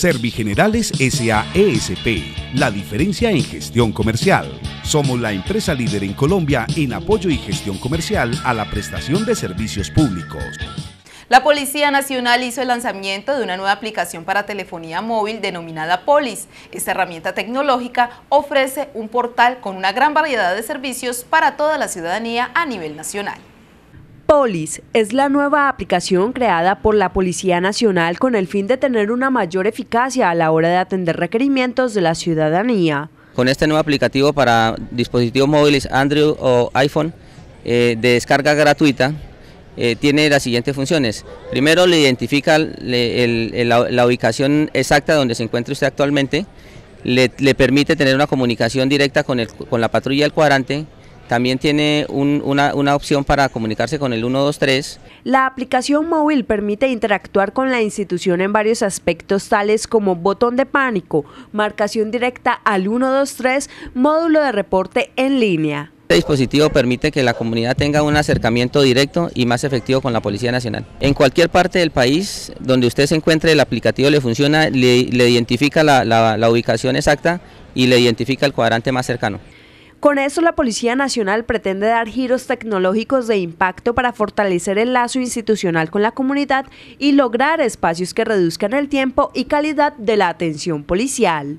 Servigenerales SAESP, la diferencia en gestión comercial. Somos la empresa líder en Colombia en apoyo y gestión comercial a la prestación de servicios públicos. La Policía Nacional hizo el lanzamiento de una nueva aplicación para telefonía móvil denominada Polis. Esta herramienta tecnológica ofrece un portal con una gran variedad de servicios para toda la ciudadanía a nivel nacional. Polis es la nueva aplicación creada por la Policía Nacional con el fin de tener una mayor eficacia a la hora de atender requerimientos de la ciudadanía. Con este nuevo aplicativo para dispositivos móviles Android o iPhone eh, de descarga gratuita, eh, tiene las siguientes funciones. Primero, le identifica la, ubicación exacta donde se encuentra usted actualmente, le, permite tener una comunicación directa con, con la patrulla del cuadrante, también tiene una, opción para comunicarse con el 123. La aplicación móvil permite interactuar con la institución en varios aspectos tales como botón de pánico, marcación directa al 123, módulo de reporte en línea. Este dispositivo permite que la comunidad tenga un acercamiento directo y más efectivo con la Policía Nacional. En cualquier parte del país donde usted se encuentre, el aplicativo le funciona, le, identifica la ubicación exacta y le identifica el cuadrante más cercano. Con eso, la Policía Nacional pretende dar giros tecnológicos de impacto para fortalecer el lazo institucional con la comunidad y lograr espacios que reduzcan el tiempo y calidad de la atención policial.